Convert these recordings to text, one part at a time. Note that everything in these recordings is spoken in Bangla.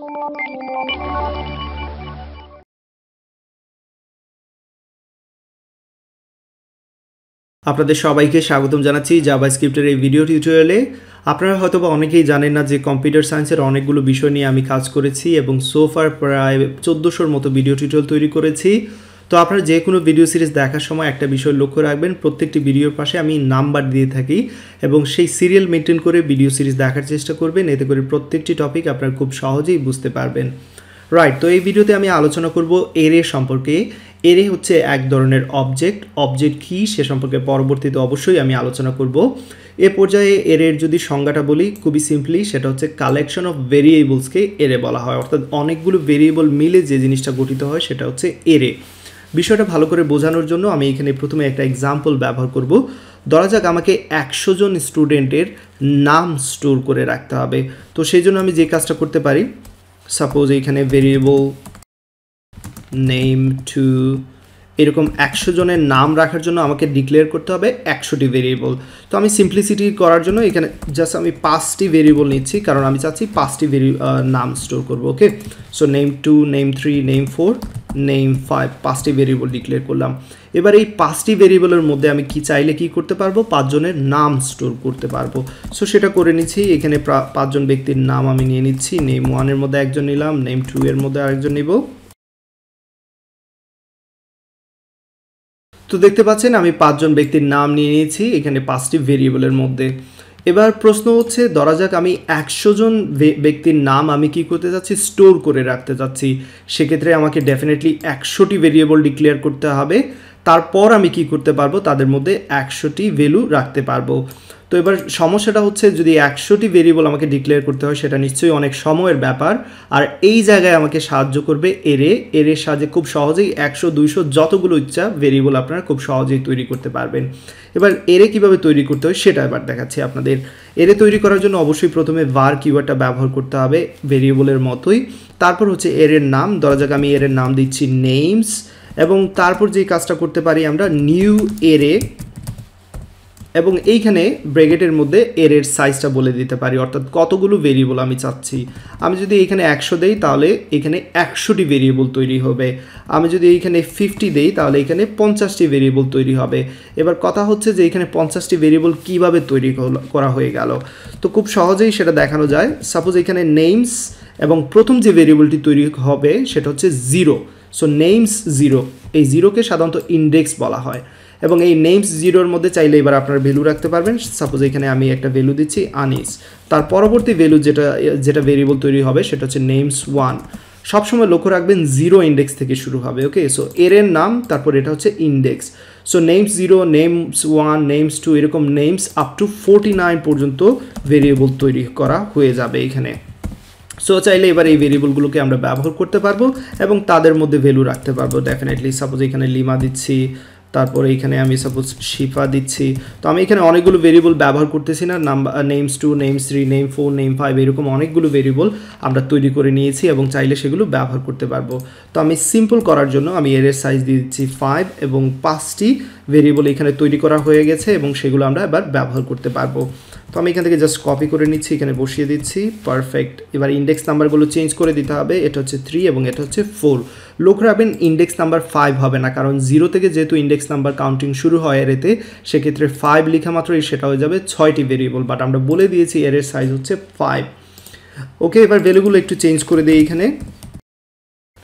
আপনাদের সবাইকে স্বাগতম জানাচ্ছি জাভা স্ক্রিপ্টের এই ভিডিও টিউটোরিয়ালে আপনারা হয়তো বা অনেকেই জানেন না যে কম্পিউটার সায়েন্সের অনেকগুলো বিষয় নিয়ে আমি কাজ করেছি এবং সোফার প্রায় চোদ্দোশোর মতো ভিডিও টিউটোরিয়াল তৈরি করেছি তো আপনারা যে কোনো ভিডিও সিরিজ দেখার সময় একটা বিষয় লক্ষ্য রাখবেন প্রত্যেকটি ভিডিওর পাশে আমি নাম্বার দিয়ে থাকি এবং সেই সিরিয়াল মেনটেন করে ভিডিও সিরিজ দেখার চেষ্টা করবেন এতে করে প্রত্যেকটি টপিক আপনার খুব সহজেই বুঝতে পারবেন রাইট তো এই ভিডিওতে আমি আলোচনা করব এরে সম্পর্কে এরে হচ্ছে এক ধরনের অবজেক্ট অবজেক্ট কী সে সম্পর্কে পরবর্তীতে অবশ্যই আমি আলোচনা করব এ পর্যায়ে এরের যদি সংজ্ঞাটা বলি খুবই সিম্পলি সেটা হচ্ছে কালেকশন অফ ভেরিয়েবলসকে এরে বলা হয় অর্থাৎ অনেকগুলো ভেরিয়েবল মিলে যে জিনিসটা গঠিত হয় সেটা হচ্ছে এরে বিষয়টা ভালো করে বোঝানোর জন্য আমি এখানে প্রথমে একটা এক্সাম্পল ব্যবহার করব ধরা যাক আমাকে একশো জন স্টুডেন্টের নাম স্টোর করে রাখতে হবে তো সেই জন্য আমি যে কাজটা করতে পারি সাপোজ এইখানে ভেরিয়েবল নেম টু এরকম একশো জনের নাম রাখার জন্য আমাকে ডিক্লেয়ার করতে হবে একশোটি ভেরিয়েবল তো আমি সিম্পলিসিটি করার জন্য এখানে জাস্ট আমি পাঁচটি ভেরিয়েবল নিচ্ছি কারণ আমি চাচ্ছি পাঁচটি ভেরি নাম স্টোর করবো okay so name two name three name four name five পাঁচটি ভেরিয়েবল ডিক্লেয়ার করলাম এবার এই পাঁচটি ভেরিয়েবলের মধ্যে আমি কি চাইলে কি করতে পারবো পাঁচজনের নাম স্টোর করতে পারবো সো সেটা করে নিচ্ছি এখানে পাঁচজন ব্যক্তির নাম আমি নিয়ে নিচ্ছি নেম ওয়ানের মধ্যে একজন নিলাম নেম টু এর মধ্যে আরেকজন নিব তো দেখতে পাচ্ছেন আমি পাঁচজন ব্যক্তির নাম নিয়ে নিয়েছি এখানে পাঁচটি ভেরিয়েবলের মধ্যে এবার প্রশ্ন হচ্ছে ধরা যাক আমি একশো জন ব্যক্তির নাম আমি কি করতে যাচ্ছি স্টোর করে রাখতে যাচ্ছি সেক্ষেত্রে আমাকে ডেফিনেটলি একশোটি ভেরিয়েবল ডিক্লেয়ার করতে হবে তারপর আমি কি করতে পারবো তাদের মধ্যে একশোটি ভ্যালু রাখতে পারবো তো এবার সমস্যাটা হচ্ছে যদি একশোটি ভেরিয়েবল আমাকে ডিক্লেয়ার করতে হয় সেটা নিশ্চয়ই অনেক সময়ের ব্যাপার আর এই জায়গায় আমাকে সাহায্য করবে এরে এর সাহায্যে খুব সহজেই একশো দুইশো যতগুলো ইচ্ছা ভেরিয়েবল আপনারা খুব সহজেই তৈরি করতে পারবেন এবার এরে কিভাবে তৈরি করতে হয় সেটা এবার দেখাচ্ছি আপনাদের এরে তৈরি করার জন্য অবশ্যই প্রথমে ভার কিওয়ার্ডটা ব্যবহার করতে হবে ভেরিয়েবলের মতোই তারপর হচ্ছে এরের নাম ধরা যাক আমি এরের নাম দিচ্ছি নেইমস এবং তারপর যে কাজটা করতে পারি আমরা নিউ এরে এবং এইখানে ব্রেগেটের মধ্যে এর এর সাইজটা বলে দিতে পারি অর্থাৎ কতগুলো ভেরিয়েবল আমি চাচ্ছি আমি যদি এখানে একশো দেই তাহলে এখানে একশোটি ভেরিয়েবল তৈরি হবে আমি যদি এইখানে ফিফটি দেই তাহলে এখানে পঞ্চাশটি ভেরিয়েবল তৈরি হবে এবার কথা হচ্ছে যে এখানে পঞ্চাশটি ভেরিয়েবল কিভাবে তৈরি করা হয়ে গেল তো খুব সহজেই সেটা দেখানো যায় সাপোজ এখানে নেইমস এবং প্রথম যে ভেরিয়েবলটি তৈরি হবে সেটা হচ্ছে জিরো সো নেইমস জিরো এই জিরোকে সাধারণত ইন্ডেক্স বলা হয় এবং এই নেমস জিরোর মধ্যে চাইলে এবার আপনার ভ্যালু রাখতে পারবেন সাপোজ এখানে আমি একটা ভ্যালু দিচ্ছি আনিস তার পরবর্তী ভ্যালু যেটা যেটা ভেরিয়েবল তৈরি হবে সেটা হচ্ছে নেমস ওয়ান সবসময় লক্ষ্য রাখবেন জিরো ইন্ডেক্স থেকে শুরু হবে ওকে সো এর নাম তারপর এটা হচ্ছে index so names zero names one names two এরকম names up to forty nine পর্যন্ত ভেরিয়েবল তৈরি করা হয়ে যাবে এখানে সো চাইলে এবার এই ভেরিয়েবলগুলোকে আমরা ব্যবহার করতে পারবো এবং তাদের মধ্যে ভ্যালু রাখতে পারবো ডেফিনেটলি সাপোজ এখানে লিমা দিচ্ছি তারপর এইখানে আমি সাপোজ শিফা দিচ্ছি তো আমি এখানে অনেকগুলো ভেরিয়েবল ব্যবহার করতেছি না number names two names three name four name five এরকম অনেকগুলো ভেরিয়েবল আমরা তৈরি করে নিয়েছি এবং চাইলে সেগুলো ব্যবহার করতে পারবো তো আমি সিম্পল করার জন্য আমি এর সাইজ দিয়ে দিচ্ছি ফাইভ এবং পাঁচটি ভেরিয়েবল এখানে তৈরি করা হয়ে গেছে এবং সেগুলো আমরা এবার ব্যবহার করতে পারবো তো আমি এখান থেকে জাস্ট কপি করে নিচ্ছি এখানে বসিয়ে দিচ্ছি পারফেক্ট এবার ইন্ডেক্স নাম্বারগুলো চেঞ্জ করে দিতে হবে এটা হচ্ছে থ্রি এবং এটা হচ্ছে ফোর লক্ষ্য রাখবেন ইন্ডেক্স নাম্বার ফাইভ হবে না কারণ জিরো থেকে যেহেতু ইন্ডেক্স নাম্বার কাউন্টিং শুরু হয় এর এতে সেক্ষেত্রে ফাইভ লেখা মাত্রই সেটা হয়ে যাবে ছয়টি ভেরিয়েবল বাট আমরা বলে দিয়েছি এর সাইজ হচ্ছে ফাইভ ওকে এবার ভ্যালুগুলো একটু চেঞ্জ করে দিই এখানে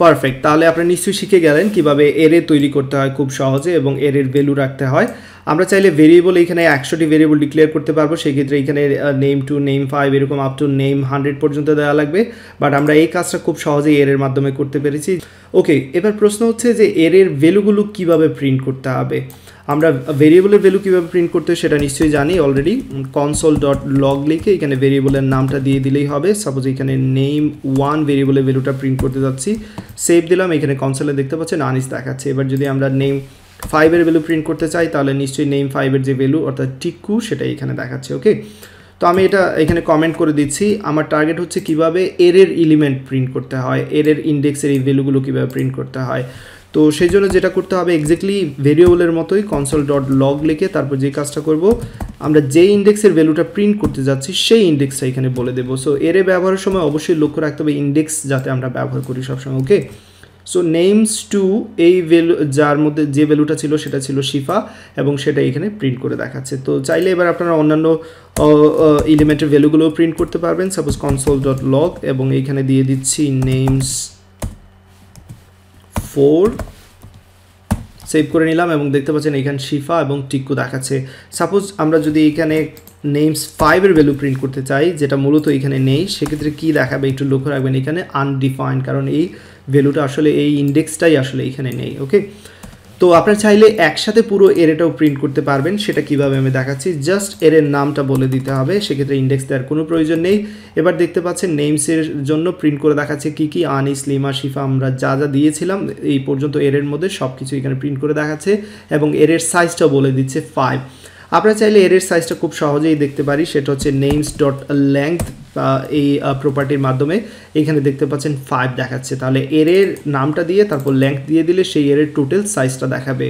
পারফেক্ট তাহলে আপনারা নিশ্চয়ই শিখে গেলেন কিভাবে এরে তৈরি করতে হয় খুব সহজে এবং এর ভ্যালু রাখতে হয় আমরা চাইলে ভেরিয়েবল এখানে একশোটি ভেরিয়েবল ডিক্লেয়ার করতে পারবো সেক্ষেত্রে এখানে নেম টু নেম ফাইভ এরকম আপ টু নেম হান্ড্রেড পর্যন্ত দেওয়া লাগবে বাট আমরা এই কাজটা খুব সহজেই এর মাধ্যমে করতে পেরেছি ওকে এবার প্রশ্ন হচ্ছে যে এর এর ভ্যালুগুলো কিভাবে প্রিন্ট করতে হবে আমরা ভেরিয়েবলের ভ্যালু কীভাবে প্রিন্ট করতে সেটা নিশ্চয়ই জানি অলরেডি কনসোল ডট লগ লিখে এখানে ভেরিয়েবলের নামটা দিয়ে দিলেই হবে সাপোজ এখানে নেম ওয়ান ভেরিয়েবলের ভ্যালুটা প্রিন্ট করতে যাচ্ছি সেভ দিলাম এখানে কনসোলে দেখতে পাচ্ছেন আনিস দেখাচ্ছে এবার যদি আমরা নেম ফাইভের ভ্যালু প্রিন্ট করতে চাই তাহলে নিশ্চয়ই নেম ফাইভের যে ভ্যালু অর্থাৎ টিকু সেটা এখানে দেখাচ্ছে ওকে তো আমি এটা এখানে কমেন্ট করে দিচ্ছি আমার টার্গেট হচ্ছে কিভাবে এরের এলিমেন্ট প্রিন্ট করতে হয় এরের ইন্ডেক্সের এই ভ্যালুগুলো কীভাবে প্রিন্ট করতে হয় তো সেই জন্য যেটা করতে হবে এক্স্যাক্টলি ভেরিয়েবলের মতোই কনসোল ডট লগ লিখে তারপর যে কাজটা করব আমরা যে ইন্ডেক্সের ভ্যালুটা প্রিন্ট করতে যাচ্ছি সেই ইন্ডেক্সটা এখানে বলে দেবো সো এরে ব্যবহারের সময় অবশ্যই লক্ষ্য রাখতে হবে ইন্ডেক্স যাতে আমরা ব্যবহার করি সবসময় ওকে সো নেমস টু এই ভ্যালু যার মধ্যে যে ভ্যালুটা ছিল সেটা ছিল শিফা এবং সেটা এখানে প্রিন্ট করে দেখাচ্ছে তো চাইলে এবার আপনারা অন্যান্য ইলিমেন্টের ভ্যালুগুলোও প্রিন্ট করতে পারবেন সাপোজ কনসোল ডট লগ এবং এইখানে দিয়ে দিচ্ছি নেমস ফোর সেভ করে নিলাম এবং দেখতে পাচ্ছেন এইখানে শিফা এবং টিকু দেখাচ্ছে সাপোজ আমরা যদি এখানে নেমস ফাইভের ভ্যালু প্রিন্ট করতে চাই যেটা মূলত এখানে নেই সেক্ষেত্রে কি দেখাবে একটু লক্ষ্য রাখবেন এখানে আনডিফাইন্ড কারণ এই ভ্যালুটা আসলে এই ইন্ডেক্সটাই আসলে এখানে নেই ওকে তো আপনারা চাইলে একসাথে পুরো এরেটাও প্রিন্ট করতে পারবেন সেটা কিভাবে আমি দেখাচ্ছি জাস্ট এরের নামটা বলে দিতে হবে সেক্ষেত্রে ইন্ডেক্স দেওয়ার কোনো প্রয়োজন নেই এবার দেখতে পাচ্ছেন নেমসের জন্য প্রিন্ট করে দেখাচ্ছে কি কি আনি স্লিমা শিফা আমরা যা যা দিয়েছিলাম এই পর্যন্ত এরের মধ্যে সব কিছু এখানে প্রিন্ট করে দেখাচ্ছে এবং এরের সাইজটাও বলে দিচ্ছে ফাইভ আমরা চাইলে এর সাইজটা খুব সহজেই দেখতে পারি সেটা হচ্ছে নেমস ডট লেংথ এই প্রপার্টির মাধ্যমে এখানে দেখতে পাচ্ছেন ফাইভ দেখাচ্ছে তাহলে এর নামটা দিয়ে তারপর লেংথ দিয়ে দিলে সেই এর টোটাল সাইজটা দেখাবে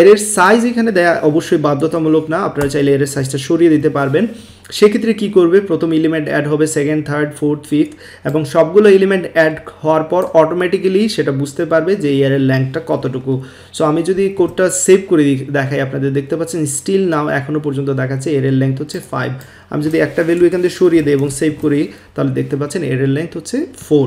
এর সাইজ এখানে দেয়া অবশ্যই বাধ্যতামূলক না আপনারা চাইলে এর সাইজটা সরিয়ে দিতে পারবেন সেক্ষেত্রে কি করবে প্রথম এলিমেন্ট অ্যাড হবে সেকেন্ড থার্ড ফোর্থ ফিফথ এবং সবগুলো এলিমেন্ট অ্যাড হওয়ার পর অটোমেটিক্যালি সেটা বুঝতে পারবে যে ইয়ারের ল্যাঙ্কটা কতটুকু সো আমি যদি কোডটা সেভ করে দেখাই আপনাদের দেখতে পাচ্ছেন স্টিল নাও এখনও পর্যন্ত দেখাচ্ছে এর লেন্থ হচ্ছে ফাইভ আমি যদি একটা ভ্যালু এখান থেকে সরিয়ে দিই এবং সেভ করি তাহলে দেখতে পাচ্ছেন এর লেন্থ হচ্ছে ফোর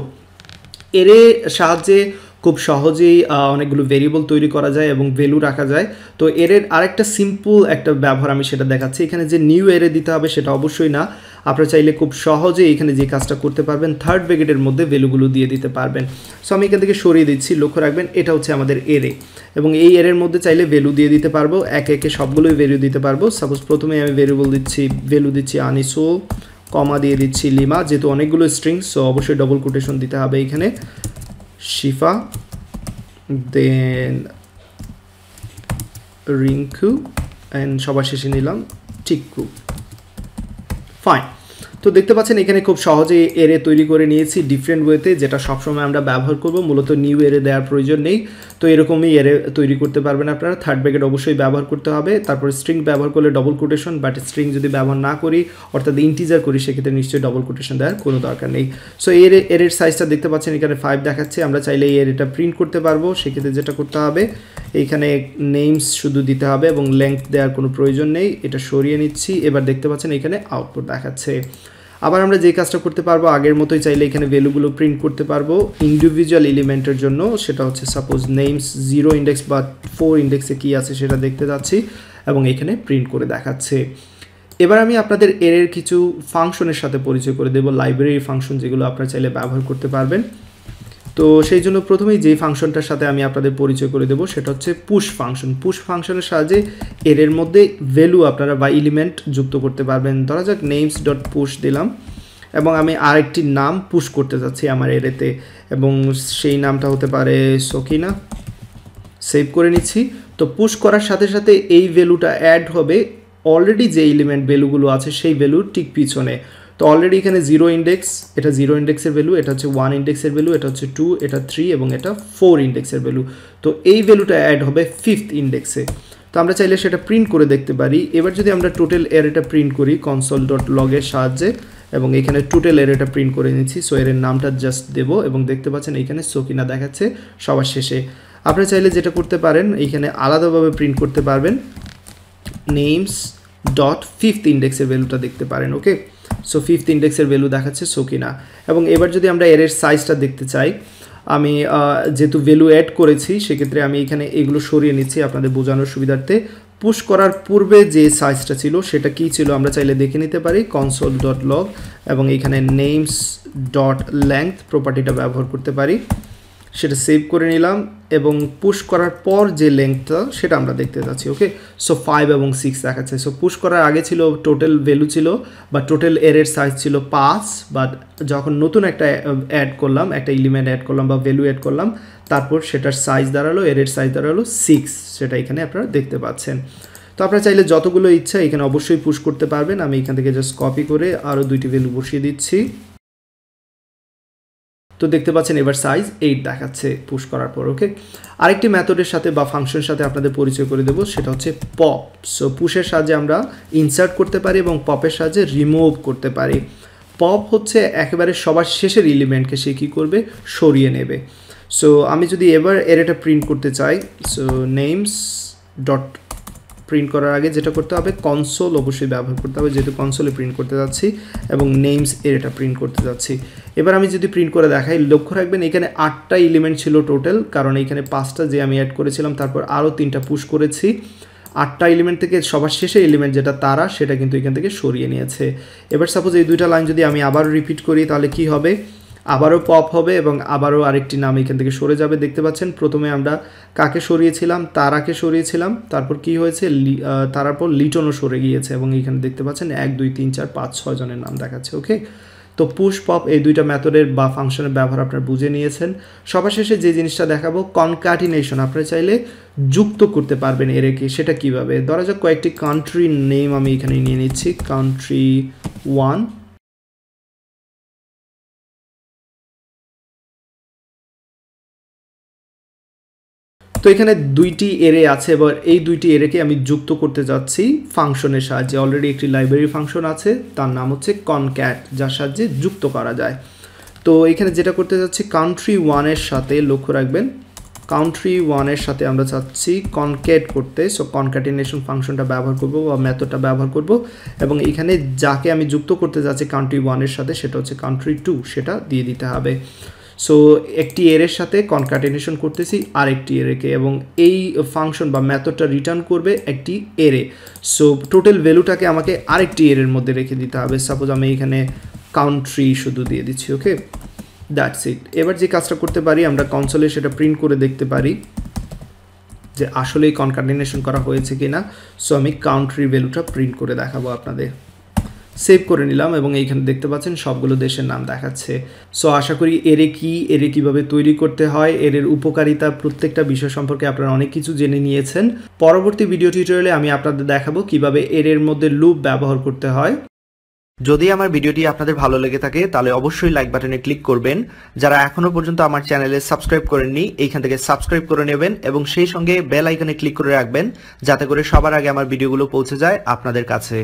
এর সাহায্যে খুব সহজেই অনেকগুলো ভেরিয়েবল তৈরি করা যায় এবং ভ্যালু রাখা যায় তো এর আরেকটা সিম্পল একটা ব্যবহার আমি সেটা দেখাচ্ছি এখানে যে নিউ এরে দিতে হবে সেটা অবশ্যই না আপনারা চাইলে খুব সহজে এখানে যে কাজটা করতে পারবেন থার্ড ব্যাকেটের মধ্যে ভ্যালুগুলো দিয়ে দিতে পারবেন সো আমি এখান থেকে সরিয়ে দিচ্ছি লক্ষ্য রাখবেন এটা হচ্ছে আমাদের এরে এবং এই এরের মধ্যে চাইলে ভ্যালু দিয়ে দিতে পারবো একে একে সবগুলোই ভ্যালু দিতে পারবো সাপোজ প্রথমে আমি ভ্যালুবল দিচ্ছি ভ্যালু দিচ্ছি আনিসো কমা দিয়ে দিচ্ছি লিমা যেহেতু অনেকগুলো স্ট্রিং সো অবশ্যই ডবল কোটেশন দিতে হবে এখানে Shifa, then Rinku and সবার শেষে নিলাম Fine. ফাইন তো দেখতে পাচ্ছেন এখানে খুব সহজে এরে তৈরি করে নিয়েছি ডিফারেন্ট ওয়েতে যেটা সবসময় আমরা ব্যবহার করব মূলত নিউ এরে দেওয়ার প্রয়োজন নেই তো এরকমই এর তৈরি করতে পারবেন আপনারা থার্ড ব্র্যাকেট অবশ্যই ব্যবহার করতে হবে তারপরে স্ট্রিং ব্যবহার করলে ডবল কোটেশন বাট স্ট্রিং যদি ব্যবহার না করি অর্থাৎ ইন্টিজার করি সেক্ষেত্রে নিশ্চয়ই ডবল কোটেশন দেওয়ার কোনো দরকার নেই সো এর এর সাইজটা দেখতে পাচ্ছেন এখানে ফাইভ দেখাচ্ছে আমরা চাইলে এর এটা প্রিন্ট করতে পারবো সেক্ষেত্রে যেটা করতে হবে এইখানে নেমস শুধু দিতে হবে এবং লেংথ দেওয়ার কোনো প্রয়োজন নেই এটা সরিয়ে নিচ্ছি এবার দেখতে পাচ্ছেন এখানে আউটপুট দেখাচ্ছে আবার আমরা যে কাজটা করতে পারবো আগের মতোই চাইলে এখানে ভ্যালুগুলো প্রিন্ট করতে পারবো ইন্ডিভিজুয়াল এলিমেন্টের জন্য সেটা হচ্ছে সাপোজ নেমস জিরো ইন্ডেক্স বা ফোর ইন্ডেক্সে কী আছে সেটা দেখতে যাচ্ছি এবং এখানে প্রিন্ট করে দেখাচ্ছে এবার আমি আপনাদের এর কিছু ফাংশনের সাথে পরিচয় করে দেব লাইব্রেরির ফাংশন যেগুলো আপনারা চাইলে ব্যবহার করতে পারবেন তো সেই জন্য প্রথমেই যেই ফাংশনটার সাথে আমি আপনাদের পরিচয় করে দেবো সেটা হচ্ছে পুশ ফাংশন পুশ ফাংশনের সাহায্যে এর এর মধ্যে ভ্যালু আপনারা বা এলিমেন্ট যুক্ত করতে পারবেন ধরা যাক নেমস ডট পুশ দিলাম এবং আমি আরেকটি নাম পুশ করতে যাচ্ছি আমার এরেতে এবং সেই নামটা হতে পারে সকিনা সেভ করে নিচ্ছি তো পুশ করার সাথে সাথে এই ভ্যালুটা অ্যাড হবে অলরেডি যে এলিমেন্ট ভ্যালুগুলো আছে সেই ভ্যালুর ঠিক পিছনে তো অলরেডি এখানে জিরো ইন্ডেক্স এটা জিরো ইন্ডেক্সের ভ্যালু এটা হচ্ছে ওয়ান ইন্ডেক্সের ভ্যালু এটা হচ্ছে টু এটা থ্রি এবং এটা ফোর ইন্ডেক্সের ভ্যালু তো এই ভ্যালুটা অ্যাড হবে ফিফথ ইন্ডেক্সে তো আমরা চাইলে সেটা প্রিন্ট করে দেখতে পারি এবার যদি আমরা টোটাল এরেটা প্রিন্ট করি কনসোল ডট লগের সাহায্যে এবং এখানে টোটাল এরেটা প্রিন্ট করে নিচ্ছি সো এর নামটা জাস্ট দেব এবং দেখতে পাচ্ছেন এখানে সকিনা দেখাচ্ছে সবার শেষে আপনারা চাইলে যেটা করতে পারেন এইখানে আলাদাভাবে প্রিন্ট করতে পারবেন নেমস ডট ফিফথ ইন্ডেক্সের ভ্যালুটা দেখতে পারেন ওকে সো ফিফথ ইন্ডেক্সের ভ্যালু দেখাচ্ছে সো কিনা এবং এবার যদি আমরা এর সাইজটা দেখতে চাই আমি যেহেতু ভ্যালু অ্যাড করেছি সেক্ষেত্রে আমি এখানে এগুলো সরিয়ে নিচ্ছি আপনাদের বোঝানোর সুবিধার্থে পুশ করার পূর্বে যে সাইজটা ছিল সেটা কি ছিল আমরা চাইলে দেখে নিতে পারি কনসোল ডট লগ এবং এখানে নেইমস ডট লেংথ প্রপার্টিটা ব্যবহার করতে পারি সেটা সেভ করে নিলাম এবং পুশ করার পর যে লেংথটা সেটা আমরা দেখতে যাচ্ছি ওকে সো ফাইভ এবং সিক্স দেখাচ্ছে সো পুশ করার আগে ছিল টোটাল ভ্যালু ছিল বা টোটাল এরের সাইজ ছিল পাঁচ বাট যখন নতুন একটা অ্যাড uh, করলাম একটা এলিমেন্ট অ্যাড করলাম বা ভ্যালু অ্যাড করলাম তারপর সেটার সাইজ দাঁড়ালো এরের সাইজ দাঁড়ালো সিক্স সেটা এখানে আপনারা দেখতে পাচ্ছেন তো আপনারা চাইলে যতগুলো ইচ্ছা এখানে অবশ্যই পুশ করতে পারবেন আমি এখান থেকে জাস্ট কপি করে আরও দুইটি ভ্যালু বসিয়ে দিচ্ছি তো দেখতে পাচ্ছেন এবার সাইজ এইট দেখাচ্ছে পুশ করার পর ওকে আরেকটি ম্যাথডের সাথে বা ফাংশনের সাথে আপনাদের পরিচয় করে দেবো সেটা হচ্ছে পপ সো পুশের সাহায্যে আমরা ইনসার্ট করতে পারি এবং পপের সাহায্যে রিমুভ করতে পারি পপ হচ্ছে একেবারে সবার শেষের এলিমেন্টকে সে কী করবে সরিয়ে নেবে সো আমি যদি এবার এর এটা প্রিন্ট করতে চাই সো নেমস ডট প্রিন্ট করার আগে যেটা করতে হবে কনসোল অবশ্যই ব্যবহার করতে হবে যেহেতু কনসোলে প্রিন্ট করতে যাচ্ছি এবং নেমস এর এটা প্রিন্ট করতে যাচ্ছি এবার আমি যদি প্রিন্ট করে দেখাই লক্ষ্য রাখবেন এখানে আটটা এলিমেন্ট ছিল টোটাল কারণ এখানে পাঁচটা যে আমি অ্যাড করেছিলাম তারপর আরও তিনটা পুশ করেছি আটটা এলিমেন্ট থেকে সবার শেষে এলিমেন্ট যেটা তারা সেটা কিন্তু এখান থেকে সরিয়ে নিয়েছে এবার সাপোজ এই দুইটা লাইন যদি আমি আবার রিপিট করি তাহলে কি হবে আবারও পপ হবে এবং আবারও আরেকটি নাম এখান থেকে সরে যাবে দেখতে পাচ্ছেন প্রথমে আমরা কাকে সরিয়েছিলাম তারাকে সরিয়েছিলাম তারপর কি হয়েছে তারার পর লিটনও সরে গিয়েছে এবং এখানে দেখতে পাচ্ছেন এক দুই তিন চার পাঁচ ছয় জনের নাম দেখাচ্ছে ওকে তো পুশ পপ এই দুইটা মেথডের বা ফাংশনের ব্যবহার আপনার বুঝে নিয়েছেন সবার শেষে যে জিনিসটা দেখাবো কনকাটিনেশন আপনারা চাইলে যুক্ত করতে পারবেন এর সেটা কিভাবে ধরা যাক কয়েকটি কান্ট্রির নেম আমি এখানে নিয়ে নিচ্ছি কান্ট্রি ওয়ান তো এখানে দুইটি এরে আছে এবার এই দুইটি এরেকে আমি যুক্ত করতে যাচ্ছি ফাংশনের সাহায্যে অলরেডি একটি লাইব্রেরি ফাংশন আছে তার নাম হচ্ছে কনক্যাট যার সাহায্যে যুক্ত করা যায় তো এখানে যেটা করতে যাচ্ছি কাউন্ট্রি ওয়ানের সাথে লক্ষ্য রাখবেন কাউন্ট্রি ওয়ানের সাথে আমরা চাচ্ছি কনক্যাট করতে সো কনক্যাটিনেশন ফাংশনটা ব্যবহার করব বা মেথডটা ব্যবহার করব এবং এখানে যাকে আমি যুক্ত করতে যাচ্ছি কাউন্ট্রি ওয়ানের সাথে সেটা হচ্ছে কাউন্ট্রি টু সেটা দিয়ে দিতে হবে সো একটি এরের সাথে কনকাটেনেশন করতেছি আরেকটি এরেকে এবং এই ফাংশন বা ম্যাথডটা রিটার্ন করবে একটি এরে সো টোটাল ভ্যালুটাকে আমাকে আরেকটি এরের মধ্যে রেখে দিতে হবে সাপোজ আমি এখানে কাউন্ট্রি শুধু দিয়ে দিচ্ছি ওকে দ্যাটস ইট এবার যে কাজটা করতে পারি আমরা কনসোলে সেটা প্রিন্ট করে দেখতে পারি যে আসলেই কনকার্ডিনেশন করা হয়েছে কি না সো আমি কাউন্ট্রি ভ্যালুটা প্রিন্ট করে দেখাবো আপনাদের সেভ করে নিলাম এবং এইখানে দেখতে পাচ্ছেন সবগুলো দেশের নাম দেখাচ্ছে সো আশা করি এরে কি এরে কিভাবে তৈরি করতে হয় এর উপকারিতা প্রত্যেকটা বিষয় সম্পর্কে আপনারা অনেক কিছু জেনে নিয়েছেন পরবর্তী ভিডিও টিউটোরিয়ালে আমি আপনাদের দেখাবো কিভাবে এর মধ্যে লুপ ব্যবহার করতে হয় যদি আমার ভিডিওটি আপনাদের ভালো লেগে থাকে তাহলে অবশ্যই লাইক বাটনে ক্লিক করবেন যারা এখনও পর্যন্ত আমার চ্যানেলে সাবস্ক্রাইব করেননি এইখান থেকে সাবস্ক্রাইব করে নেবেন এবং সেই সঙ্গে বেল আইকনে ক্লিক করে রাখবেন যাতে করে সবার আগে আমার ভিডিওগুলো পৌঁছে যায় আপনাদের কাছে